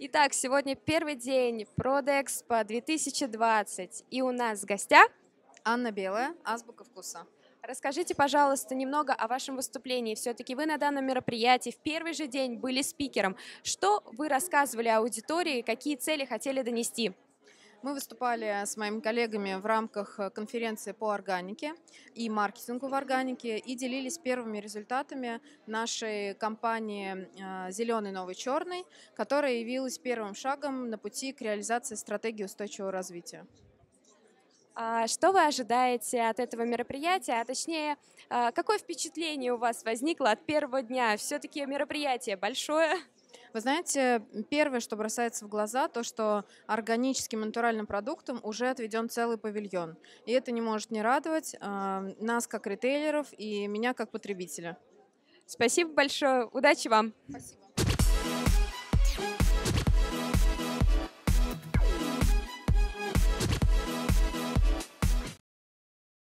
Итак, сегодня первый день Продэкспо 2020, и у нас в гостях Анна Белая, Азбука вкуса. Расскажите, пожалуйста, немного о вашем выступлении. Все-таки вы на данном мероприятии в первый же день были спикером. Что вы рассказывали аудитории, какие цели хотели донести? Мы выступали с моими коллегами в рамках э, конференции по органике и маркетингу в органике и делились первыми результатами нашей компании э, «Зеленый, новый, черный», которая явилась первым шагом на пути к реализации стратегии устойчивого развития. А что вы ожидаете от этого мероприятия, а точнее, э, какое впечатление у вас возникло от первого дня? Все-таки мероприятие большое. Вы знаете, первое, что бросается в глаза, то, что органическим натуральным продуктом уже отведен целый павильон. И это не может не радовать э, нас как ритейлеров и меня как потребителя. Спасибо большое. Удачи вам. Спасибо.